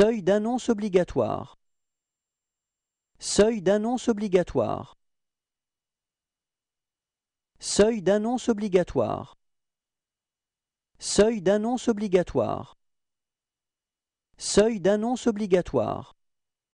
Seuil d'annonce obligatoire. Seuil d'annonce obligatoire. Seuil d'annonce obligatoire. Seuil d'annonce obligatoire. Seuil d'annonce obligatoire.